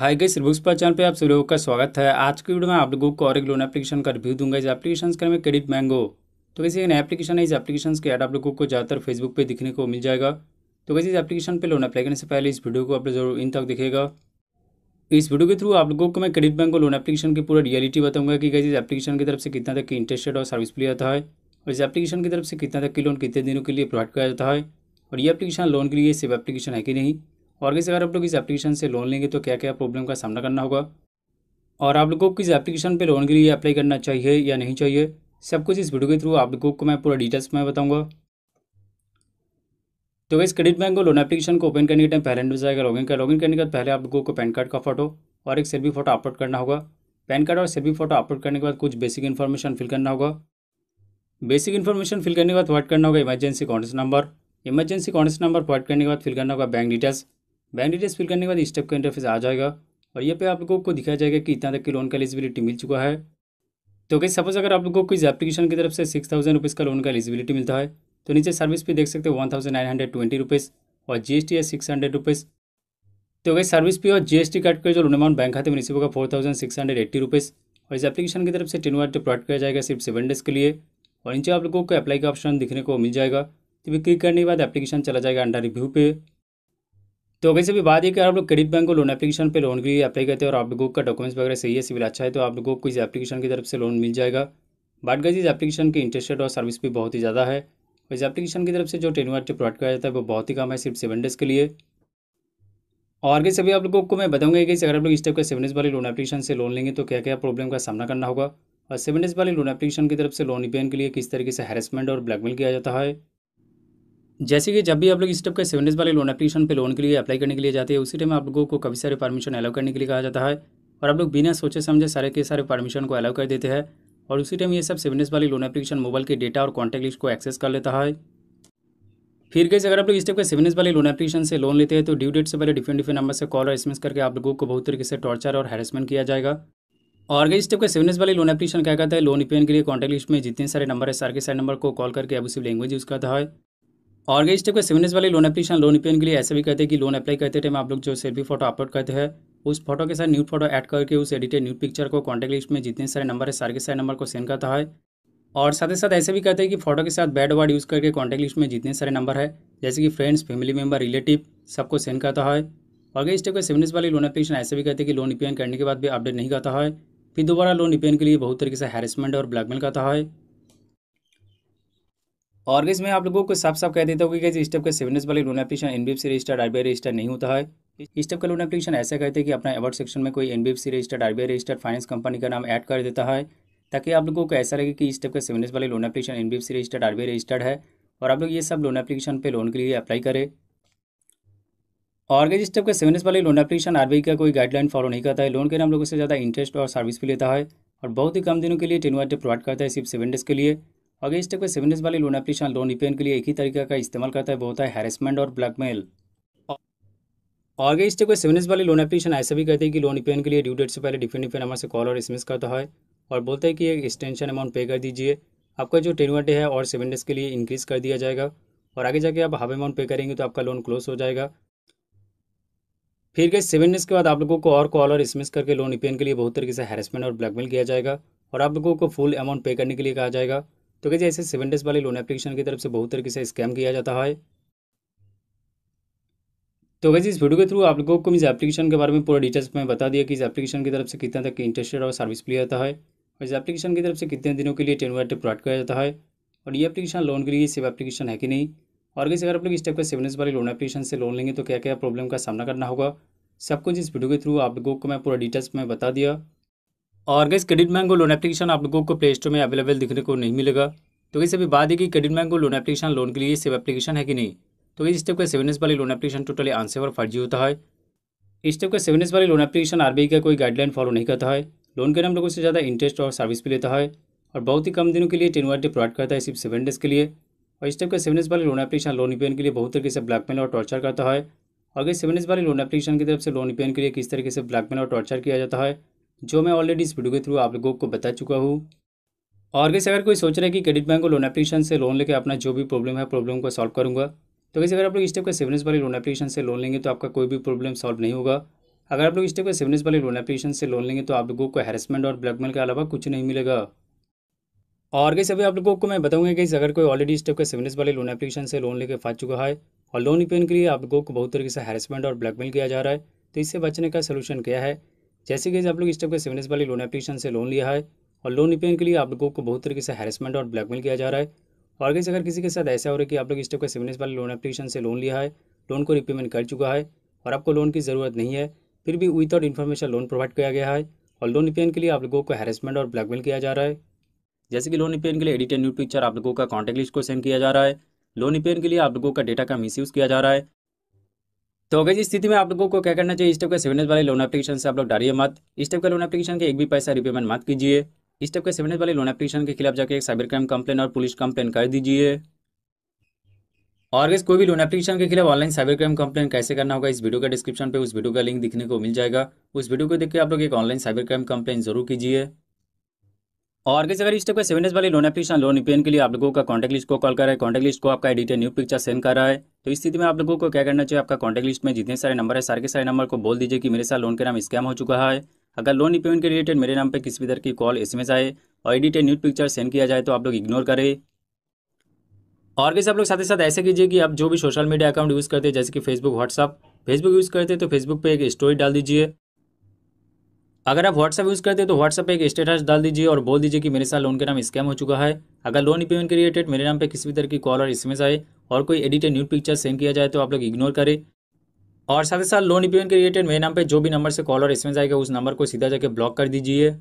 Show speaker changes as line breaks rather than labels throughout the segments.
हाय गई बुक्सपा चैनल पे आप सभी लोगों का स्वागत है आज की वीडियो में आप लोगों को और एक लोन एप्लीकेशन का रिव्यू दूंगा इस एप्लीकेशन का नाम है क्रेडिट मैंगो तो कैसे नया एप्लीकेशन है इस एप्लीकेशन के ऐड आप लोगों को ज़्यादातर फेसबुक पे दिखने को मिल जाएगा तो कैसे इस एप्लीकेशन पर लोन अप्लाई करने से पहले इस वीडियो को आप लोग जरूर इन तक दिखेगा इस वीडियो के थ्रू आप लोगों को मैं क्रेडिट बैंक लोन एप्लीकेशन की पूरा रियलिटी बताऊंगा कि कैसे इस एप्लीकेशन की तरफ से कितना तक की इंटरेस्ट और सर्विस प्ले जाता है और इस एप्लीकेशन की तरफ से कितना तक की लोन कितने दिनों के लिए प्रोवाइड किया जाता है और ये एप्लीकेशन लोन के लिए सिर्फ एप्लीकेशन है कि नहीं और कैसे अगर आप लोग इस एप्लीकेशन से लोन लेंगे तो क्या क्या प्रॉब्लम का सामना करना होगा और आप लोगों को किस एप्लीकेशन पर लोन के लिए अप्लाई करना चाहिए या नहीं चाहिए सब कुछ इस वीडियो के थ्रू आप लोगों को मैं पूरा डिटेल्स में बताऊँगा तो इस क्रेडिट बैंक को लोन एप्लीकेशन को ओपन करने के टाइम पहले जाएगा आएगा लॉगिन का लॉगिन करने के बाद पहले आप लोगों को पैन कार्ड का फोटो और एक सेल्फी फोटो अपलोड करना होगा पैन कार्ड और सेल्फी फोटो अपलोड करने के बाद कुछ बेसिक इन्फॉर्मेशन फिल करना होगा बेसिक इन्फॉर्मेशन फिल करने के बाद प्रोवाइड करना होगा emergency contact number emergency contact number provide करने के बाद फिल करना होगा bank details bank details fill करने के बाद स्टेप का इंटरफेस आ जाएगा और यहाँ पे आप लोगों को दिखाया जाएगा कि इतना तक की लोन का एलिजिबिलिटी मिल चुका है तो कहीं सपोज अगर आप लोगों को इस एप्लीकेशन की तरफ से सिक्स थाउजेंड रुपीज़ का लोन का एलिजिबिलिटी मिलता है तो नीचे सर्विस पे देख सकते हैं one thousand nine hundred twenty rupees और जी एस टी है सिक्स हंड्रेड रुपीज़ तो अगर सर्विस पे और जी एस टी काट कर जो लोन अमाउंट बैंक खाते में रिसीव होगा four thousand six hundred eighty rupees और इस एप्लीकेशन की तरफ से टेन वाट प्रोवाइड किया जाएगा सिर्फ सेवन डेज के लिए और नीचे आप लोगों को अप्लाई का ऑप्शन दिखने को मिल जाएगा तो भी क्लिक करने के बाद एप्लीकेशन चला जाएगा अंडर रिव्यू पे तो से भी बात है कि आप लोग क्रेडिट बैंक को लोन एप्लीकेशन पे लोन के लिए अप्लाई करते हैं और आप लोगों का डॉक्यूमेंट्स वगैरह सही है सिविल अच्छा है तो आप लोगों को इस एप्लीकेशन की तरफ से लोन मिल जाएगा बात गई इस एप्लीकेशन की इंटरेस्ट रेट और सर्विस भी बहुत ही ज़्यादा है और इस एप्लीकेशन की तरफ से जो टेनवर जो प्रोवाइड किया जाता है वो बहुत ही कम है सिर्फ सेवन डेज़ के लिए और आगे सभी आप लोगों को मैं बताऊंगा कि अगर आप लोग इस टाइप का सेवन डेज़ वाली लोन एप्लीकेशन से लोन लेंगे तो क्या क्या प्रॉब्लम का सामना करना होगा और सेवन डेज़ वाली लोन एप्लीकेशन की तरफ से लोन रिपेन के लिए किस तरीके से हेरसमेंट और ब्लैकमेल किया जाता है जैसे कि जब भी आप लोग इस टाइप के सेवन डेज वाले लोन एप्लीकेशन पे लोन के लिए अप्लाई करने के लिए जाते हैं उसी टाइम आप लोगों को कभी सारे परमिशन अलाउ करने के लिए कहा जाता है और आप लोग बिना सोचे समझे सारे के सारे परमिशन को अलाउ कर देते हैं और उसी टाइम ये सब सेवन डेज वाली लोन एप्लीकेशन मोबाइल के डेटा और कॉन्टैक्ट लिस्ट को एक्सेस कर लेता है फिर कैसे अगर आप लोग इस टाइप के सेवन डेज वाले लोन एप्लीकेशन से लोन लेते हैं तो ड्यू डेट से पहले डिफरेंट डिफरेंट नंबर से कॉल और एसमेस करके आप लोगों को बहुत तरीके से टॉर्चर और हेरेसमेंट किया जाएगा और इस टाइप का सेवन डेज वाले लोन एप्लीकेशन क्या कहता है लोन रिपेयर e के लिए कॉन्टैक्ट लिस्ट में जितने सारे नंबर है सारे के सारे नंबर को कॉल करके उसी लैंग्वेज यूज़ करता है और गई स्टेप के सेवन डेज वाले लोन एप्लीकेशन लोन रिपेन के लिए ऐसे भी कहते हैं कि लोन अप्लाई करते टाइम आप लोग जो सेल्फी फोटो अपलोड करते हैं उस फोटो के साथ न्यू फोटो ऐड करके उस एडिटेड न्यू पिक्चर को कॉन्टैक्ट लिस्ट में जितने सारे नंबर है सारे के सारे नंबर को सेंड करता है और साथ ही साथ ऐसे भी कहते हैं कि फोटो के साथ बैड वर्ड यूज़ करके कॉन्टैक्ट लिस्ट में जितने सारे नंबर है जैसे कि फ्रेंड्स फैमिली मेम्बर रिलेटिव सबको सेंड करता है और गई स्टेप के सेवन डेज वाले लोन अपलीकेशन ऐसे भी कहते हैं कि लोन रिपेन करने के बाद भी अपडेट नहीं करता है फिर दोबारा लोन रिपेन के लिए बहुत तरीके से हैरेसमेंट और ब्लैकमेल करता है और गैस मैं आप लोगों को साफ साफ कह देता हूँ कि गैस इस टाइप का सेवनस वाले loan application N B registered C register नहीं होता है इस टाइप का लोन एप्लीकेशन ऐसा कहते हैं कि अपना अवार्ड सेक्शन में कोई N B registered RBI registered finance company का नाम ऐड कर देता है ताकि आप लोगों को ऐसा लगे कि इस टाइप का सेवनस वाले loan application N B F C registered B registered है और आप लोग ये सब लोन एप्लीकेशन पर लोन के लिए अप्लाई करें और गैस इस टाइप का सेवनस वाले लोन एप्लीकेशन आई का कोई गाइडलाइन फॉलो नहीं करता है लोन के नाम लोगों से ज़्यादा इंटरेस्ट और सर्विस भी लेता है और बहुत ही कम दिनों के लिए टेन वाटे प्रोवाइड करता है सिर्फ सेवन डेज के लिए अगेंस्ट कोई सेवन डेज वाली लोन एप्लीकेशन लोन रिपेन के लिए एक ही तरीका का इस्तेमाल करता है वो होता है हैरेसमेंट और ब्लैकमेल और अगेंस्ट कोई सेवन डेज वाली लोन एप्लीकेशन ऐसा भी कहते हैं कि लोन रिपेन के लिए ड्यू डेट से पहले डिफेंड डिफेंड हमारे कॉल और एस करता है और बोलते हैं कि एक एक्सटेंशन अमाउंट पे कर दीजिए आपका जो टेनवर डे है और सेवन डेज के लिए इंक्रीज़ कर दिया जाएगा और आगे जाके आप हाफ अमाउंट पे करेंगे तो आपका लोन क्लोज हो जाएगा फिर गए सेवन डेज के बाद आप लोगों को और कॉल और एस करके लोन रिपेन के लिए बहुत तरीके से हैरेसमेंट और ब्लैकमेल किया जाएगा और आप लोगों को फुल अमाउंट पे करने के लिए कहा जाएगा तो कैसे ऐसे सेवन डेज वाले लोन एप्लीकेशन की तरफ से बहुत तरीके से स्कैम किया जाता है तो वैसे इस वीडियो के थ्रू आप लोगों को इस एप्लीकेशन के बारे में पूरा डिटेल्स में बता दिया कि इस एप्लीकेशन की तरफ से कितना तक इंटरेस्टेड और सर्विस लिया जाता है और इस एप्लीकेशन की तरफ से कितने दिनों के लिए टेन वायर प्रोवाइड किया जाता है और ये एप्लीकेशन लोन के लिए सिर्फ एप्लीकेशन है कि नहीं और कैसे अगर आप लोग इस टाइप का सेवनेस वाले लोन एप्लीकेशन से लोन लेंगे तो क्या क्या प्रॉब्लम का सामना करना होगा सब कुछ इस वीडियो के थ्रू आप लोगों को मैं पूरा डिटेल्स में बता दिया और गैस क्रेडिट मैंगो लोन एप्लीकेशन आप लोगों को प्ले स्टोर में अवेलेबल दिखने को नहीं मिलेगा तो वैसे अभी बात है कि credit mango loan application loan के लिए सेव एप्लीकेशन है कि नहीं तो इस स्टेप का सेवन एस वाली लोन एप्लीकेशन टोटली और फर्जी होता है इस स्टेप का सेवन एस वाली लोन एप्लीकेशन आरबीआई का कोई गाइडलाइन फॉलो नहीं करता है लोन के नाम लोगों से ज़्यादा इंटरेस्ट और सर्विस भी लेता है और बहुत ही कम दिनों के लिए टेन वर्ड डी प्रोवाइड करता है सिर्फ सेवन डेज के लिए और इस टाइप का सेवन डेज वाले लोन एप्लीकेशन लोन रिपेन के लिए बहुत तरीके से ब्लैकमेल और टॉर्चर करता है और अगर सेवन डेज वाले लोन एप्लीकेशन की तरफ से लोन रिपेन e के लिए किस तरीके से ब्लैकमेल और टॉर्चर किया जाता है जो मैं ऑलरेडी इस वीडियो के थ्रू आप लोगों को बता चुका हूँ और कैसे अगर कोई सोच रहा है कि क्रेडिट बैंक को लोन एप्लीकेशन से लोन लेकर अपना जो भी प्रॉब्लम है प्रॉब्लम को सॉल्व करूँगा तो कैसे अगर आप लोग इस टाइप का सेवनेस वाले लोन एप्लीकेशन से लोन लेंगे तो आपका कोई भी प्रॉब्लम सॉल्व नहीं होगा अगर आप लोग इस टाइप का सेवनेस वाले लोन एप्लीकेशन से लोन लेंगे तो आप लोगों को हेरसमेंट और ब्लैकमेल के अलावा कुछ नहीं मिलेगा और कैसे अभी आप लोगों को मैं बताऊंगा कि अगर कोई ऑलरेडी इस टाइप का सेवनेस वाले लोन एप्लीकेशन से लोन लेकर फंस चुका है और लोन रिपेन के लिए आप लोगों को बहुत तरीके से हैरेसमेंट और ब्लैकमेल किया जा रहा है तो इससे बचने का सोल्यूशन क्या है जैसे कि आप लोग इस टाइप के सेवन वाली लोन एप्लीकेशन से लोन लिया है और लोन रिपेयरिंग के लिए आप लोगों को बहुत तरीके से हैरेसमेंट और ब्लैकमेल किया जा रहा है और कैसे अगर किसी के साथ ऐसा हो रहा है कि आप लोग इस टाइप के सेवन वाले लोन एप्लीकेशन से लोन लिया है लोन को रिपेमेंट कर चुका है और आपको लोन की ज़रूरत नहीं है फिर भी विदाउट इन्फॉर्मेशन लोन प्रोवाइड किया गया है और लोन रिपेयरिंग के लिए आप लोगों को हैरेसमेंट और ब्लैकमेल किया जा रहा है जैसे कि लोन रिपेयरिंग के लिए एडिटेड न्यू पिक्चर आप लोगों का कॉन्टैक्ट लिस्ट को सेंड किया जा रहा है लोन रिपेयरिंग के लिए आप लोगों का डेटा का मिसयूज़ किया जा रहा है तो अगर इस स्थिति में आप लोगों को क्या करना चाहिए इस टाइप का सेवन वाले लोन एप्लीकेशन से आप लोग डालिए मत इस टाइप का लोन एप्लीकेशन के एक भी पैसा रिपेमेंट मत कीजिए इस टाइप के सेवन वाले लोन एप्लीकेशन के खिलाफ जाकर एक साइबर क्राइम कंप्लेन और पुलिस कंप्लेन कर दीजिए और अगर कोई भी लोन एप्लीकेशन के खिलाफ ऑनलाइन साइबर क्राइम कंप्लेन कैसे करना होगा इस वीडियो का डिस्क्रिप्शन पर उस वीडियो का लिंक दिखने को मिल जाएगा उस वीडियो को देखकर आप लोग एक ऑनलाइन साइबर क्राइम कंप्लेन जरूर कीजिए और कैसे अगर इस टाइप का सेवन डेज वाली लोन एप्लीकेशन लोन ईपीएन के लिए आप लोगों का कॉन्टैक्ट लिस्ट को कॉल कर रहा है कॉन्टैक्ट लिस्ट को आपका एडिटर न्यू पिक्चर सेंड कर रहा है तो इस स्थिति में आप लोगों को क्या करना चाहिए आपका कॉन्टैक्ट लिस्ट में जितने सारे नंबर है सारे के सारे नंबर को बोल दीजिए कि मेरे साथ लोन के नाम स्कैम हो चुका है अगर लोन ईपेमेंट के रिलेटेड मेरे नाम पर किसी भी तरह की कॉल एस आए और एडिटेड न्यू पिक्चर सेंड किया जाए तो आप लोग इग्नोर करें और कैसे आप लोग साथ ही साथ ऐसे कीजिए कि आप जो भी सोशल मीडिया अकाउंट यूज़ करते हैं जैसे कि फेसबुक व्हाट्सअप फेसबुक यूज़ करते हैं तो फेसबुक पर एक स्टोरी डाल दीजिए अगर आप व्हाट्सएप यूज़ करते हो तो व्हाट्सएप पे एक स्टेटस डाल दीजिए और बोल दीजिए कि मेरे साथ लोन के नाम स्कैम हो चुका है अगर लोन रिपेमेंट के रिलेटेड मेरे नाम पे किसी भी तरह की कॉल और एसएमएस आए और कोई एडिटेड न्यूड पिक्चर सेंड किया जाए तो आप लोग इग्नोर करें और साथ ही साथ लोन रिपेमेंट के रिलेटेड मेरे नाम पर जो भी नंबर से कॉल और एसएमएस आएगा उस नंबर को सीधा जाकर ब्लॉक कर दीजिए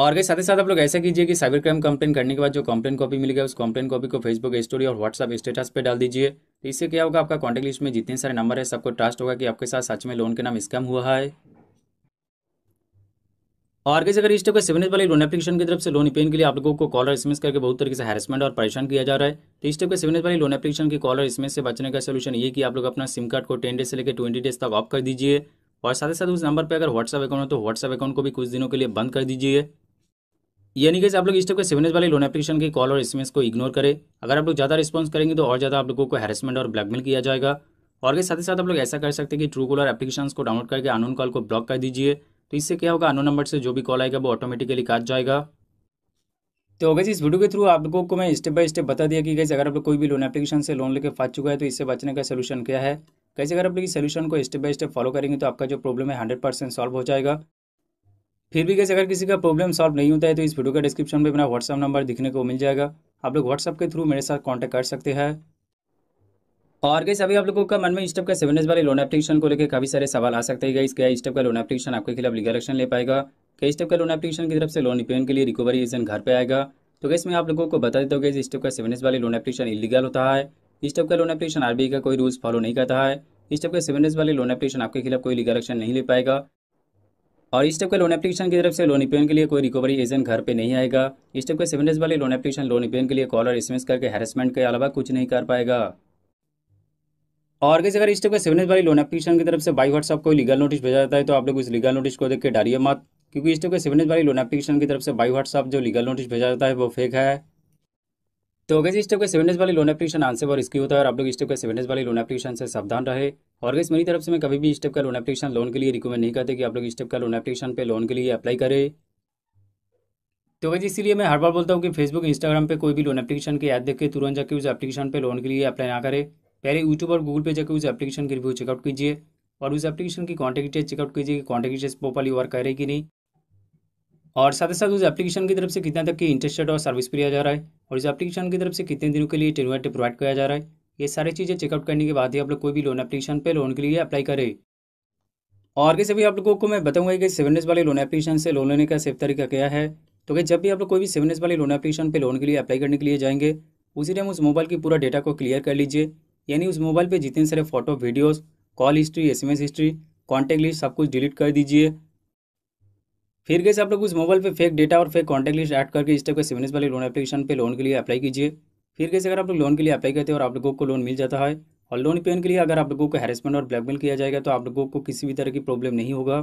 और गए साथ ही साथ आप लोग ऐसा कीजिए कि साइबर क्राइम कंप्लेन करने के बाद जो कंप्लेन कॉपी मिल गया उस कंप्लेन कॉपी को फेसबुक स्टोरी और व्हाट्सअप स्टेटस पे डाल दीजिए तो इससे क्या होगा आपका कॉन्टैक्ट लिस्ट में जितने सारे नंबर है सबको ट्रस्ट होगा कि आपके साथ सच में लोन के नाम स्कैम हुआ है और कैसे अगर इस टाइप का सेवन वाले लोन एप्लीकेशन की तरफ से लोन पेन के लिए आप लोगों को कॉलर एसएमएस करके बहुत तरीके से हैरेसमेंट और परेशान किया जा रहा है तो इस टाइप के सेवन वाले लोन एप्लीकेशन की कॉलर एसएमएस से बचने का सोल्यूशन ये कि आप लोग अपना सिम कार्ड को टेन डेज से लेकर ट्वेंटी डेज तक ऑफ कर दीजिए और साथ ही साथ उस नंबर पर अगर व्हाट्सअप अकाउंट हो तो व्हाट्सअप अकाउंट को भी कुछ दिनों के लिए बंद कर दीजिए यानी कि आप लोग इस टाइप के सेवन वाले लोन एप्लीकेशन की कॉल और एसएमएस को इग्नोर करें अगर आप लोग ज़्यादा रिस्पॉन्स करेंगे तो और ज़्यादा आप लोगों को हैरेसमेंट और ब्लैकमेल किया जाएगा और के साथ ही साथ आप लोग ऐसा कर सकते हैं कि ट्रू कॉलर एप्लीकेशन को डाउनलोड करके अनोन कॉल को ब्लॉक कर दीजिए तो इससे क्या होगा अनो नंबर से जो भी कॉल आएगा वो ऑटोमेटिकली काट जाएगा तो अगर इस वीडियो के थ्रू आप लोगों को मैं स्टेप बाय स्टेप बता दिया कि कैसे अगर आप लोग कोई भी लोन एप्लीकेशन से लोन लेकर फंस चुका है तो इससे बचने का सोल्यूशन क्या है कैसे अगर आप लोग इस सोल्यूशन को स्टेप बाय स्टेप फॉलो करेंगे तो आपका जो प्रॉब्लम है हंड्रेड परसेंट सॉल्व हो जाएगा फिर भी कैसे अगर किसी का प्रॉब्लम सॉल्व नहीं होता है तो इस वीडियो का डिस्क्रिप्शन में मेरा व्हाट्सअप नंबर दिखने को मिल जाएगा आप लोग व्हाट्सअप के थ्रू मेरे साथ कॉन्टैक्ट कर सकते हैं और गई अभी आप लोगों का मन में स्टेप का सेवन वाले लोन एप्लीकेशन को लेकर काफी सारे सवाल आ सकते हैं गई क्या स्टेप का लोन एप्लीकेशन आपके खिलाफ लीगल एक्शन ले पाएगा क्या स्टेप का लोन एप्लीकेशन की तरफ से लोन रिपेयर के लिए रिकवरी एजेंट घर पर आएगा तो गई मैं आप लोगों को बता देता हूँ इस टाइप का सेवन वाले लोन एप्लीकेशन इलीगल होता है टाइप का लोन एप्लीकेशन आर का कोई रूल्स फॉलो नहीं करता है स्टेप का सेवन वाले लोन एप्लीकेशन आपके खिलाफ कोई लीगल एक्शन नहीं ले पाएगा और इस टाइप का लोन एप्लीकेशन की तरफ से लोन रिपेयर के लिए कोई रिकवरी एजेंट घर पे नहीं आएगा इस टाइप का सेवन डेज वाले लोन एप्लीकेशन लोन रिपेयर के लिए कॉल और करके हेरसमेंट के अलावा कुछ नहीं कर पाएगा और कैसे अगर इस टाइप का सेवनेस वाली लोन एप्लीकेशन की तरफ से बाई व्हाट्सअप कोई लीगल नोटिस भेजा जाता है तो आप लोग इस लीगल नोटिस को देख के डालिए मत क्योंकि इस टाइप का सेवनेस वाली लोन एप्लीकेशन की तरफ से बाई व्हाट्सअप जो लीगल नोटिस भेजा जाता है वो फेक है तो कैसे इस टाइप का सेवन डेज वाली लोन एप्लीकेशन आंसर और इसकी होता है और आप लोग इस टाइप का सेवन डेज वाली लोन एप्लीकेशन से सावधान रहे और गैस मेरी तरफ से मैं कभी भी इस टाइप का लोन एप्लीकेशन लोन के लिए रिकमेंड नहीं करते कि आप लोग इस टाइप का लोन एप्लीकेशन पे लोन के लिए अप्लाई करें तो वैसे इसीलिए मैं हर बार बोलता हूँ कि फेसबुक इंस्टाग्राम पे कोई भी लोन एप्लीकेशन की ऐड देख के तुरंत जाके उस एप्लीकेशन पे लोन के लिए अप्लाई ना करें पहले यूट्यूब और गूगल पे जाकर उस एप्लीकेशन की रिव्यू चेकआउट कीजिए और उस एप्लीकेशन की कॉन्टैक्ट डिटेल चेकआउट कीजिए कि कॉन्टैक्ट डिटेल्स प्रॉपरली वर्क करे कि नहीं और साथ ही साथ उस एप्लीकेशन की तरफ से कितना तक की इंटरेस्टेड और सर्विस दिया जा रहा है और इस एप्लीकेशन की तरफ से कितने दिनों के लिए टेनवेट प्रोवाइड किया जा रहा है ये सारी चीज़ें चेकआउट करने के बाद ही आप लोग कोई भी लोन एप्लीकेशन पर लोन के लिए अप्लाई करें और कैसे भी आप लोगों को मैं बताऊंगा कि सेवन डेज वाले लोन एप्लीकेशन से लोन लेने का सेफ तरीका क्या है तो क्या जब भी आप लोग कोई भी सेवन डेज वाले लोन एप्लीकेशन पे लोन के लिए अप्लाई करने के लिए जाएंगे उसी टाइम उस मोबाइल की पूरा डेटा को क्लियर कर लीजिए यानी उस मोबाइल पे जितने सारे photo videos call history SMS history contact list सब कुछ डिलीट कर दीजिए फिर कैसे आप लोग उस मोबाइल पे फेक डेटा और फेक कॉन्टैक्ट लिस्ट ऐड करके इस टाइप के सिवनेस वाले लोन एप्लीकेशन पे लोन के लिए अप्लाई कीजिए फिर कैसे अगर आप लोग लोन के लिए अप्लाई करते हैं और आप लोगों को लोन मिल जाता है और लोन पेन के लिए अगर आप लोगों को हेरसमेंट और ब्लैकमेल किया जाएगा तो आप लोगों को किसी भी तरह की प्रॉब्लम नहीं होगा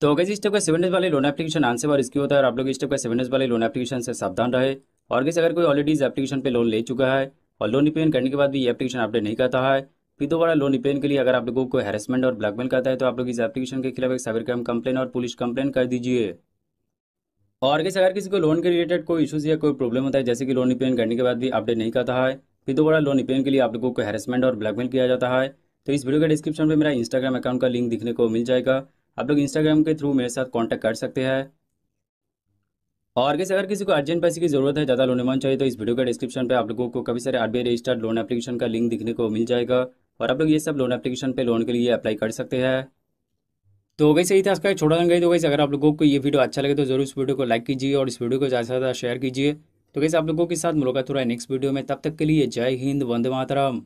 तो अगर इस टाइप का सेवन डेज वाले लोन एप्लीकेशन आंसर और इसकी होता है और आप लोग इस टाइप का सेवन डेज वाले लोन एप्लीकेशन से सावधान रहे और कैसे अगर कोई ऑलरेडी इस एप्लीकेशन पर लोन ले चुका है और लोन रिपेन करने के बाद भी ये एप्लीकेशन अपडेट नहीं करता है फिर दोबारा लोन रिपेन के लिए अगर आप लोगों को हेरसमेंट और ब्लैकमेल करता है तो आप लोग इस एप्लीकेशन के खिलाफ एक साइबर क्राइम कंप्लेन और पुलिस कंप्लेन कर दीजिए और आगे अगर किसी को लोन के रिलेटेड कोई इशूज़ या कोई प्रॉब्लम होता है जैसे कि लोन रिपेन करने के बाद भी अपडेट नहीं करता है फिर दोबारा लोन रिपेन के लिए आप लोगों को हेरसमेंट और ब्लैकमेल किया जाता है तो इस वीडियो के डिस्क्रिप्शन में मेरा इंस्टाग्राम अकाउंट का लिंक दिखने को मिल जाएगा आप लोग इंस्टाग्राम के थ्रू मेरे साथ कॉन्टैक्ट कर सकते हैं और कैसे अगर किसी को अर्जेंट पैसे की जरूरत है ज़्यादा लोन अमाउंट चाहिए तो इस वीडियो के डिस्क्रिप्शन पे आप लोगों को कभी सारे आरबीआई रजिस्टर्ड लोन एप्लीकेशन का लिंक दिखने को मिल जाएगा और आप लोग ये सब लोन एप्लीकेशन पे लोन के लिए अप्लाई कर सकते हैं तो वैसे सही था इसका एक छोटा गई तो वैसे अगर आप लोगों को ये वीडियो अच्छा लगे तो जरूर इस वीडियो को लाइक कीजिए और इस वीडियो को ज़्यादा से ज़्यादा शेयर कीजिए तो कैसे आप लोगों के साथ मुलाकात हो रहा है नेक्स्ट वीडियो में तब तक के लिए जय हिंद वंदे मातरम